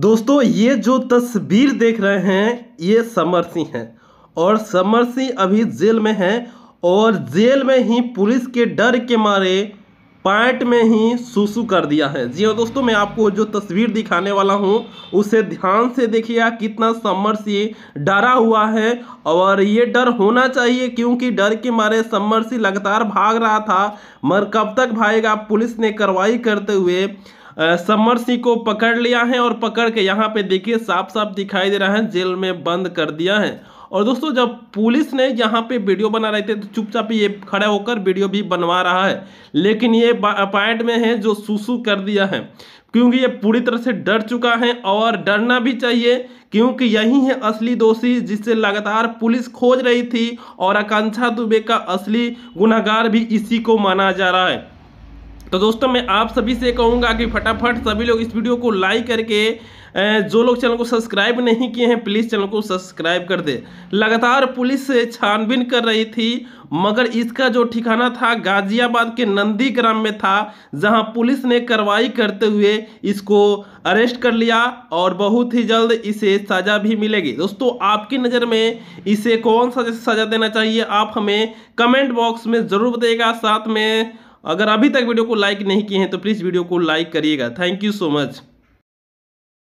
दोस्तों ये जो तस्वीर देख रहे हैं ये समर सिंह हैं और समर सिंह अभी जेल में हैं और जेल में ही पुलिस के डर के मारे पैंट में ही सुसु कर दिया है जी हाँ दोस्तों मैं आपको जो तस्वीर दिखाने वाला हूँ उसे ध्यान से देखिए कितना समर सिंह डरा हुआ है और ये डर होना चाहिए क्योंकि डर के मारे समर सिंह लगातार भाग रहा था मगर कब तक भागेगा पुलिस ने कार्रवाई करते हुए समरसी को पकड़ लिया है और पकड़ के यहाँ पे देखिए साफ साफ दिखाई दे रहा है जेल में बंद कर दिया है और दोस्तों जब पुलिस ने यहाँ पे वीडियो बना रहे थे तो चुपचाप ये खड़ा होकर वीडियो भी बनवा रहा है लेकिन ये अपॉइंट में है जो सुसु कर दिया है क्योंकि ये पूरी तरह से डर चुका है और डरना भी चाहिए क्योंकि यही है असली दोषी जिससे लगातार पुलिस खोज रही थी और आकांक्षा दुबे का असली गुनागार भी इसी को माना जा रहा है तो दोस्तों मैं आप सभी से कहूँगा कि फटाफट सभी लोग इस वीडियो को लाइक करके जो लोग चैनल को सब्सक्राइब नहीं किए हैं प्लीज़ चैनल को सब्सक्राइब कर दे लगातार पुलिस छानबीन कर रही थी मगर इसका जो ठिकाना था गाजियाबाद के नंदी ग्राम में था जहां पुलिस ने कार्रवाई करते हुए इसको अरेस्ट कर लिया और बहुत ही जल्द इसे सज़ा भी मिलेगी दोस्तों आपकी नज़र में इसे कौन सा सज़ा देना चाहिए आप हमें कमेंट बॉक्स में ज़रूर बताइएगा साथ में अगर अभी तक वीडियो को लाइक नहीं किए हैं तो प्लीज़ वीडियो को लाइक करिएगा थैंक यू सो मच